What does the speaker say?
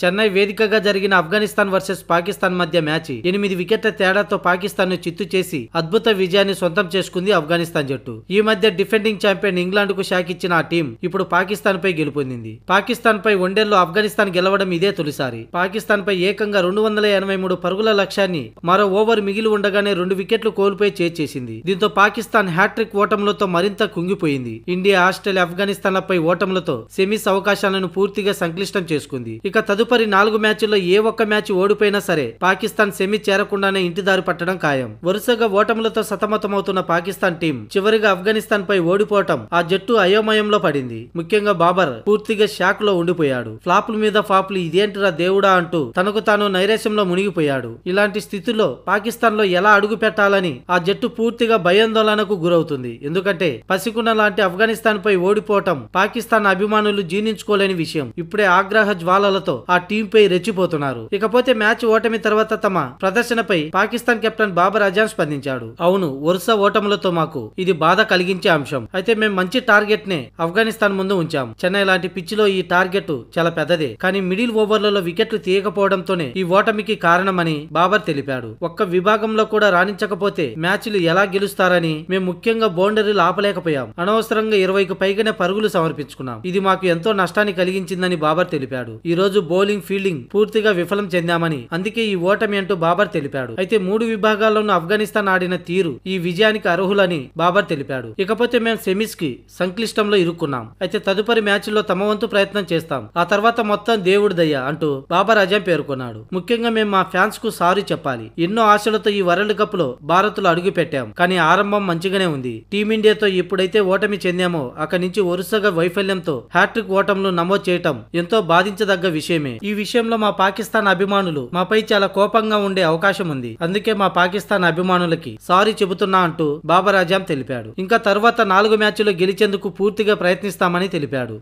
చెన్నై వేదికగా జరిగిన ఆఫ్ఘనిస్తాన్ వర్సెస్ పాకిస్తాన్ మధ్య మ్యాచ్ ఎనిమిది వికెట్ల తేడాతో పాకిస్తాన్ ను చిత్తు చేసి అద్భుత విజయాన్ని సొంతం చేసుకుంది ఆఫ్ఘనిస్తాన్ జట్టు ఈ మధ్య డిఫెండింగ్ ఛాంపియన్ ఇంగ్లాండ్ కు షాక్ ఇచ్చిన ఆ టీం ఇప్పుడు పాకిస్తాన్ పై గెలుపొందింది పాకిస్తాన్ పై వన్డేల్లో ఆఫ్ఘనిస్తాన్ గెలవడం ఇదే తొలిసారి పాకిస్తాన్ పై ఏకంగా రెండు వందల ఎనభై మూడు పరుగుల లక్ష్యాన్ని మరో ఓవర్ మిగిలి ఉండగానే రెండు వికెట్లు కోల్పోయి చేర్చేసింది దీంతో పాకిస్తాన్ హ్యాట్రిక్ ఓటములతో మరింత కుంగిపోయింది ఇండియా ఆస్ట్రేలియా ఆఫ్ఘనిస్తాన్ పై ఓటములతో సెమీస్ అవకాశాలను పూర్తిగా సంక్లిష్టం చేసుకుంది ఇక తదు తదుపరి నాలుగు మ్యాచ్ల్లో ఏ ఒక్క మ్యాచ్ ఓడిపోయినా సరే పాకిస్తాన్ సెమీ చేరకుండానే దారి పట్టడం ఖాయం వరుసగా ఓటములతో సతమతమవుతున్న పాకిస్తాన్ టీం చివరిగా ఆఫ్ఘనిస్తాన్ పై ఓడిపోవటం ఆ జట్టు అయోమయంలో పడింది ముఖ్యంగా బాబర్ పూర్తిగా షాక్ లో ఉండిపోయాడు ఫ్లాపుల మీద ఫ్లాప్లు ఇదేంటిరా దేవుడా అంటూ తనకు తాను నైరేశ్యంలో మునిగిపోయాడు ఇలాంటి స్థితిలో పాకిస్తాన్ లో ఎలా అడుగు పెట్టాలని ఆ జట్టు పూర్తిగా భయాందోళనకు గురవుతుంది ఎందుకంటే పసికున్న లాంటి ఆఫ్ఘనిస్తాన్ పై ఓడిపోవటం పాకిస్తాన్ అభిమానులు జీర్ణించుకోలేని విషయం ఇప్పుడే ఆగ్రహ జ్వాలలతో ఆ ఆ టీం పై రెచ్చిపోతున్నారు ఇకపోతే మ్యాచ్ ఓటమి తర్వాత తమ ప్రదర్శనపై పాకిస్తాన్ కెప్టెన్ బాబర్ అజాన్ స్పందించాడు అవును వరుస ఓటములతో మాకు ఇది బాధ కలిగించే అంశం అయితే మేము మంచి టార్గెట్ నే ఆఫ్ఘనిస్తాన్ ముందు ఉంచాం చెన్నై లాంటి పిచ్ లో ఈ టార్గెట్ చాలా పెద్దదే కానీ మిడిల్ ఓవర్లలో వికెట్లు తీయకపోవడంతోనే ఈ ఓటమికి కారణమని బాబర్ తెలిపాడు ఒక్క విభాగంలో కూడా రాణించకపోతే మ్యాచ్లు ఎలా గెలుస్తారని మేము ముఖ్యంగా బౌండరీలు ఆపలేకపోయాం అనవసరంగా ఇరవైకి పైగానే పరుగులు సమర్పించుకున్నాం ఇది మాకు ఎంతో నష్టాన్ని కలిగించిందని బాబర్ తెలిపాడు ఈ రోజు బౌలింగ్ బౌలింగ్ ఫీల్డింగ్ పూర్తిగా విఫలం చెందామని అందుకే ఈ ఓటమి అంటూ బాబర్ తెలిపాడు అయితే మూడు విభాగాల్లోనూ ఆఫ్ఘనిస్తాన్ ఆడిన తీరు ఈ విజయానికి అర్హులని బాబర్ తెలిపాడు ఇకపోతే మేము సెమీస్ కి సంక్లిష్టంలో ఇరుక్కున్నాం అయితే తదుపరి మ్యాచ్ లో తమ వంతు ప్రయత్నం చేస్తాం ఆ తర్వాత మొత్తం దేవుడి దయ్య అంటూ బాబర్ అజం పేర్కొన్నాడు ముఖ్యంగా మేము మా ఫ్యాన్స్ కు సారీ చెప్పాలి ఎన్నో ఆశలతో ఈ వరల్డ్ కప్ లో భారత్ లో అడుగు పెట్టాం కానీ ఆరంభం మంచిగానే ఉంది టీమిండియాతో ఇప్పుడైతే ఓటమి చెందామో అక్కడి నుంచి వరుసగా వైఫల్యంతో హ్యాట్రిక్ ఓటంలో నమోదు చేయటం ఎంతో బాధించదగ్గ విషయమే ఈ విషయంలో మా పాకిస్తాన్ అభిమానులు మాపై చాలా కోపంగా ఉండే అవకాశం ఉంది అందుకే మా పాకిస్తాన్ అభిమానులకి సారీ చెబుతున్నా అంటూ బాబర్ ఆజాం తెలిపాడు ఇంకా తర్వాత నాలుగు మ్యాచ్లు గెలిచేందుకు పూర్తిగా ప్రయత్నిస్తామని తెలిపాడు